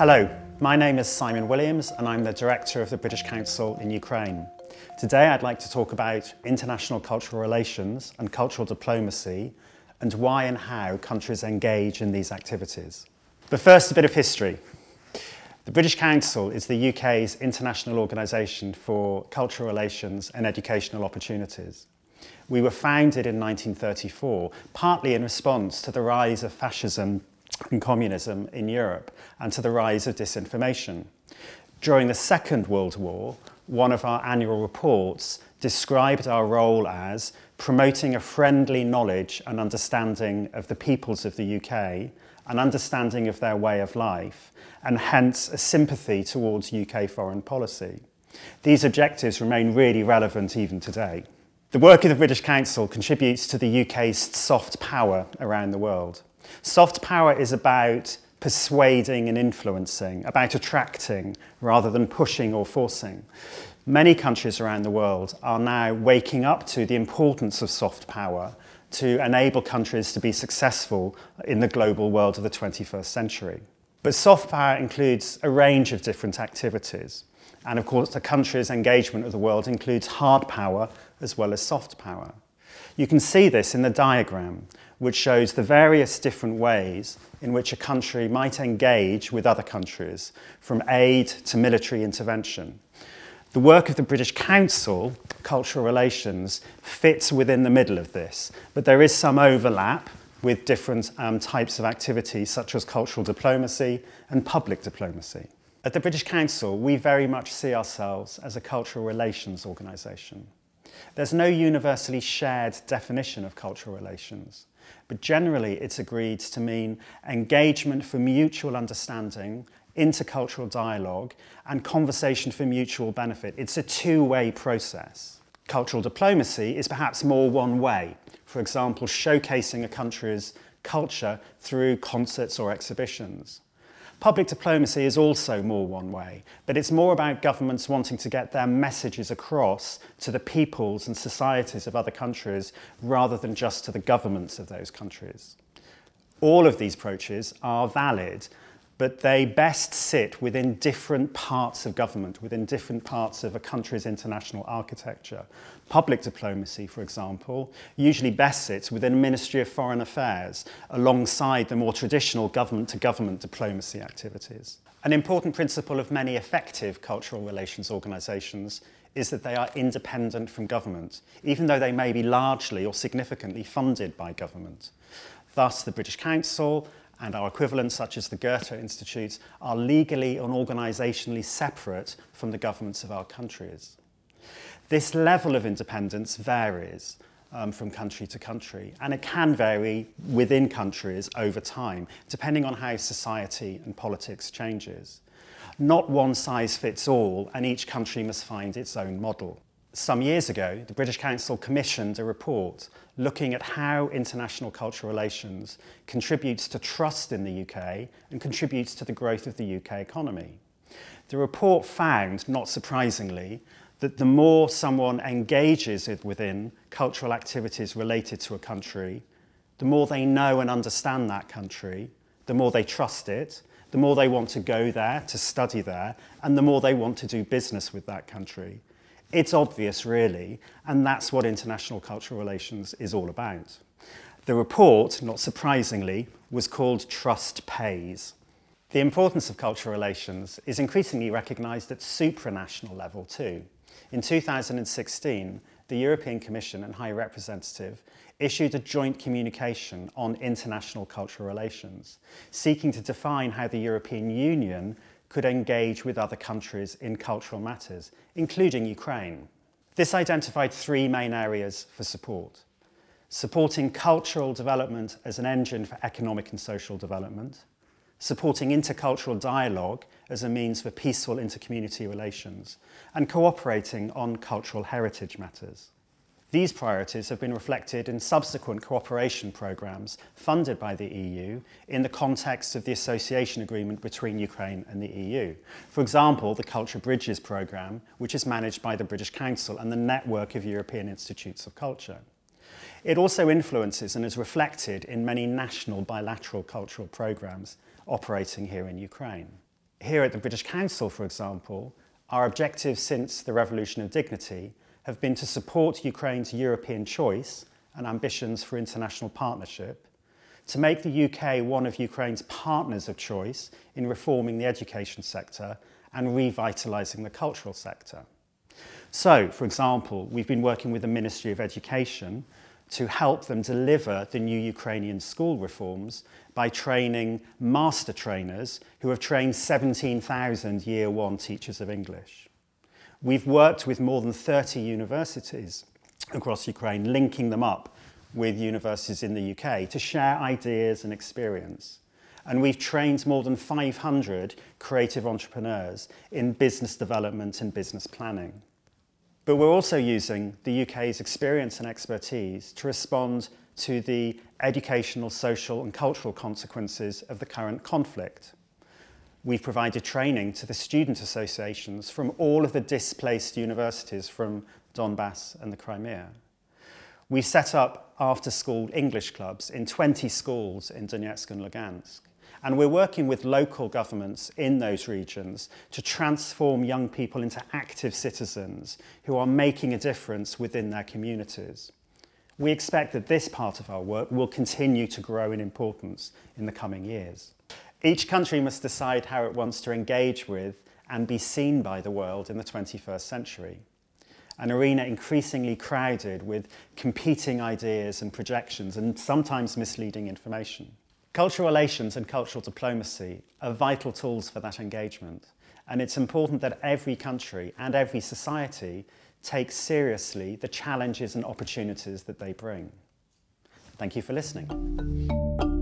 Hello, my name is Simon Williams and I'm the Director of the British Council in Ukraine. Today I'd like to talk about international cultural relations and cultural diplomacy and why and how countries engage in these activities. But first, a bit of history. The British Council is the UK's international organisation for cultural relations and educational opportunities. We were founded in 1934, partly in response to the rise of fascism and communism in Europe and to the rise of disinformation. During the Second World War, one of our annual reports described our role as promoting a friendly knowledge and understanding of the peoples of the UK, an understanding of their way of life, and hence a sympathy towards UK foreign policy. These objectives remain really relevant even today. The work of the British Council contributes to the UK's soft power around the world. Soft power is about persuading and influencing, about attracting rather than pushing or forcing. Many countries around the world are now waking up to the importance of soft power to enable countries to be successful in the global world of the 21st century. But soft power includes a range of different activities. And of course, a country's engagement of the world includes hard power as well as soft power. You can see this in the diagram, which shows the various different ways in which a country might engage with other countries, from aid to military intervention. The work of the British Council, Cultural Relations, fits within the middle of this, but there is some overlap with different um, types of activities such as cultural diplomacy and public diplomacy. At the British Council, we very much see ourselves as a cultural relations organisation. There's no universally shared definition of cultural relations, but generally it's agreed to mean engagement for mutual understanding, intercultural dialogue, and conversation for mutual benefit. It's a two-way process. Cultural diplomacy is perhaps more one way, for example, showcasing a country's culture through concerts or exhibitions. Public diplomacy is also more one way, but it's more about governments wanting to get their messages across to the peoples and societies of other countries rather than just to the governments of those countries. All of these approaches are valid, but they best sit within different parts of government, within different parts of a country's international architecture. Public diplomacy, for example, usually best sits within a Ministry of Foreign Affairs, alongside the more traditional government-to-government diplomacy activities. An important principle of many effective cultural relations organisations is that they are independent from government, even though they may be largely or significantly funded by government. Thus, the British Council and our equivalents, such as the Goethe Institute, are legally and organisationally separate from the governments of our countries. This level of independence varies um, from country to country, and it can vary within countries over time, depending on how society and politics changes. Not one size fits all, and each country must find its own model some years ago, the British Council commissioned a report looking at how international cultural relations contributes to trust in the UK and contributes to the growth of the UK economy. The report found, not surprisingly, that the more someone engages within cultural activities related to a country, the more they know and understand that country, the more they trust it, the more they want to go there to study there, and the more they want to do business with that country. It's obvious, really, and that's what international cultural relations is all about. The report, not surprisingly, was called Trust Pays. The importance of cultural relations is increasingly recognised at supranational level too. In 2016, the European Commission and High Representative issued a joint communication on international cultural relations, seeking to define how the European Union could engage with other countries in cultural matters, including Ukraine. This identified three main areas for support. Supporting cultural development as an engine for economic and social development, supporting intercultural dialogue as a means for peaceful intercommunity relations, and cooperating on cultural heritage matters. These priorities have been reflected in subsequent cooperation programmes funded by the EU in the context of the association agreement between Ukraine and the EU. For example, the Culture Bridges programme, which is managed by the British Council and the network of European Institutes of Culture. It also influences and is reflected in many national bilateral cultural programmes operating here in Ukraine. Here at the British Council, for example, our objective since the Revolution of Dignity have been to support Ukraine's European choice and ambitions for international partnership, to make the UK one of Ukraine's partners of choice in reforming the education sector and revitalising the cultural sector. So, for example, we've been working with the Ministry of Education to help them deliver the new Ukrainian school reforms by training master trainers who have trained 17,000 year one teachers of English. We've worked with more than 30 universities across Ukraine, linking them up with universities in the UK to share ideas and experience. And we've trained more than 500 creative entrepreneurs in business development and business planning. But we're also using the UK's experience and expertise to respond to the educational, social and cultural consequences of the current conflict. We've provided training to the student associations from all of the displaced universities from Donbass and the Crimea. We set up after-school English clubs in 20 schools in Donetsk and Lugansk. And we're working with local governments in those regions to transform young people into active citizens who are making a difference within their communities. We expect that this part of our work will continue to grow in importance in the coming years. Each country must decide how it wants to engage with and be seen by the world in the 21st century, an arena increasingly crowded with competing ideas and projections and sometimes misleading information. Cultural relations and cultural diplomacy are vital tools for that engagement, and it's important that every country and every society take seriously the challenges and opportunities that they bring. Thank you for listening.